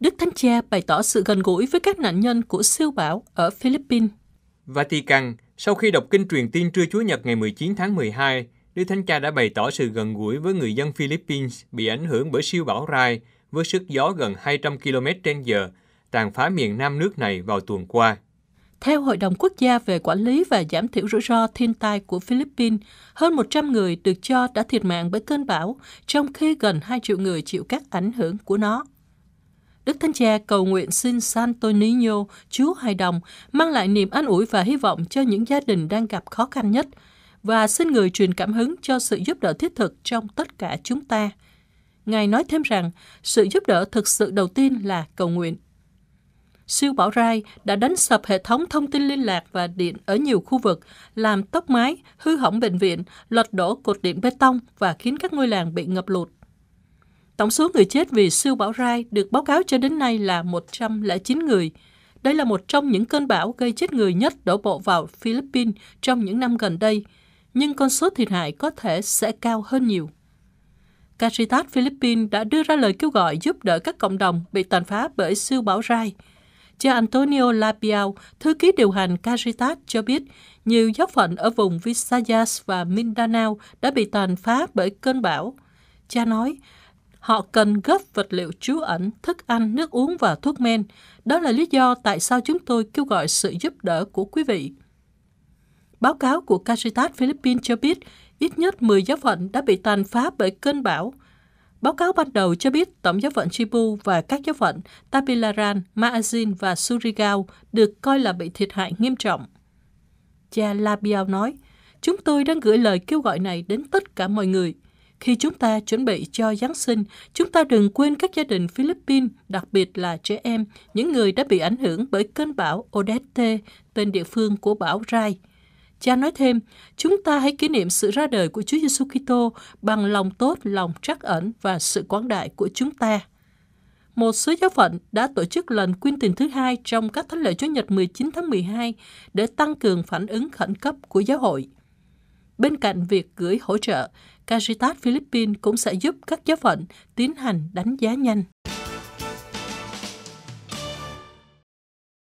Đức Thánh Cha bày tỏ sự gần gũi với các nạn nhân của siêu bão ở Philippines. Vatican, sau khi đọc kinh truyền tin trưa Chúa Nhật ngày 19 tháng 12, Đức Thánh Cha đã bày tỏ sự gần gũi với người dân Philippines bị ảnh hưởng bởi siêu bão Rai với sức gió gần 200 km trên giờ tàn phá miền nam nước này vào tuần qua. Theo Hội đồng Quốc gia về Quản lý và Giảm thiểu rủi ro thiên tai của Philippines, hơn 100 người được cho đã thiệt mạng bởi cơn bão, trong khi gần 2 triệu người chịu các ảnh hưởng của nó. Đức Thánh Cha cầu nguyện xin Santonino, Chúa Hài Đồng, mang lại niềm an ủi và hy vọng cho những gia đình đang gặp khó khăn nhất và xin người truyền cảm hứng cho sự giúp đỡ thiết thực trong tất cả chúng ta. Ngài nói thêm rằng, sự giúp đỡ thực sự đầu tiên là cầu nguyện. Siêu bão Rai đã đánh sập hệ thống thông tin liên lạc và điện ở nhiều khu vực, làm tốc mái, hư hỏng bệnh viện, lật đổ cột điện bê tông và khiến các ngôi làng bị ngập lụt. Tổng số người chết vì siêu bão Rai được báo cáo cho đến nay là 109 người. Đây là một trong những cơn bão gây chết người nhất đổ bộ vào Philippines trong những năm gần đây, nhưng con số thiệt hại có thể sẽ cao hơn nhiều. Caritas Philippines đã đưa ra lời kêu gọi giúp đỡ các cộng đồng bị tàn phá bởi siêu bão Rai. Cha Antonio Lapiao, thư ký điều hành Caritas cho biết nhiều giáo phận ở vùng Visayas và Mindanao đã bị tàn phá bởi cơn bão. Cha nói, Họ cần gấp vật liệu trú ẩn, thức ăn, nước uống và thuốc men. Đó là lý do tại sao chúng tôi kêu gọi sự giúp đỡ của quý vị. Báo cáo của Caritas Philippines cho biết ít nhất 10 giáo phận đã bị tàn phá bởi cơn bão. Báo cáo ban đầu cho biết Tổng giáo phận Chibu và các giáo phận Tapilaran, Maazin và Surigao được coi là bị thiệt hại nghiêm trọng. Cha Labiao nói, chúng tôi đang gửi lời kêu gọi này đến tất cả mọi người – khi chúng ta chuẩn bị cho Giáng sinh, chúng ta đừng quên các gia đình Philippines, đặc biệt là trẻ em, những người đã bị ảnh hưởng bởi cơn bão Odette, tên địa phương của bão Rai. Cha nói thêm, chúng ta hãy kỷ niệm sự ra đời của Chúa Giêsu Kitô bằng lòng tốt, lòng trắc ẩn và sự quảng đại của chúng ta một số giáo phận đã tổ chức lần quyên tiền thứ hai trong các thánh lễ Chúa nhật 19 tháng 12 để tăng cường phản ứng khẩn cấp của giáo hội. Bên cạnh việc gửi hỗ trợ, Caritas Philippines cũng sẽ giúp các giáo phận tiến hành đánh giá nhanh